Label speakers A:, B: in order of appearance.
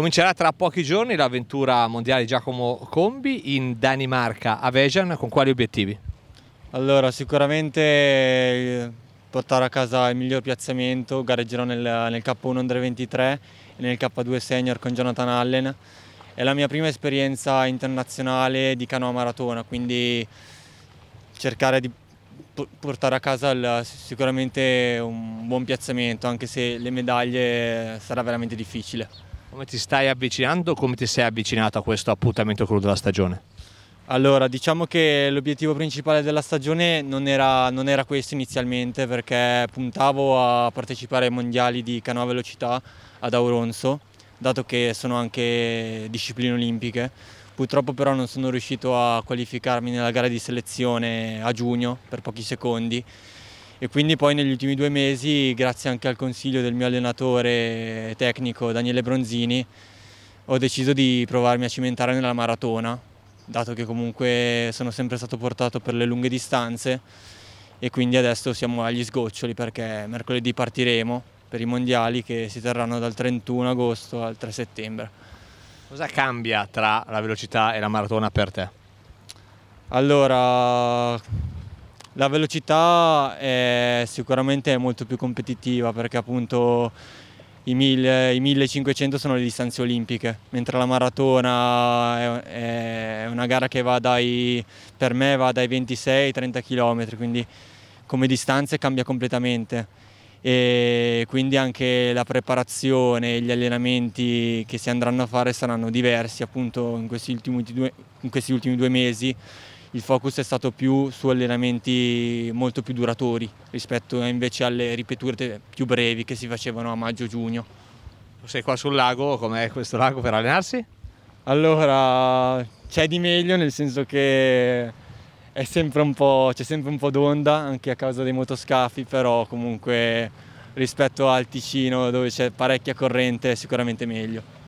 A: Comincerà tra pochi giorni l'avventura mondiale Giacomo Combi in Danimarca, a Vejan, con quali obiettivi? Allora, sicuramente eh,
B: portare a casa il miglior piazzamento, gareggerò nel, nel K1 Under 23 e nel K2 Senior con Jonathan Allen. È la mia prima esperienza internazionale di canoa maratona, quindi cercare di portare a casa il, sicuramente un buon piazzamento, anche se le medaglie eh, sarà veramente difficile.
A: Come ti stai avvicinando, come ti sei avvicinato a questo appuntamento clou della stagione?
B: Allora, diciamo che l'obiettivo principale della stagione non era, non era, questo inizialmente perché puntavo a partecipare ai mondiali di canoa velocità ad Auronzo, dato che sono anche discipline olimpiche. Purtroppo però non sono riuscito a qualificarmi nella gara di selezione a giugno per pochi secondi e quindi poi negli ultimi due mesi, grazie anche al consiglio del mio allenatore tecnico Daniele Bronzini, ho deciso di provarmi a cimentare nella maratona, dato che comunque sono sempre stato portato per le lunghe distanze e quindi adesso siamo agli sgoccioli perché mercoledì partiremo per i mondiali che si terranno dal 31 agosto al 3 settembre.
A: Cosa cambia tra la velocità e la maratona per te?
B: Allora, la velocità è sicuramente è molto più competitiva perché appunto i, 1000, i 1500 sono le distanze olimpiche, mentre la maratona è, è una gara che va dai, per me va dai 26 ai 30 km, quindi come distanze cambia completamente e quindi anche la preparazione e gli allenamenti che si andranno a fare saranno diversi appunto in questi ultimi due, in questi ultimi due mesi il focus è stato più su allenamenti molto più duratori rispetto invece alle ripetute più brevi che si facevano a maggio-giugno. Sei qua sul lago, com'è questo lago per allenarsi? Allora, c'è di meglio nel senso che c'è sempre un po' d'onda anche a causa dei motoscafi, però comunque rispetto al Ticino dove c'è parecchia corrente è sicuramente meglio.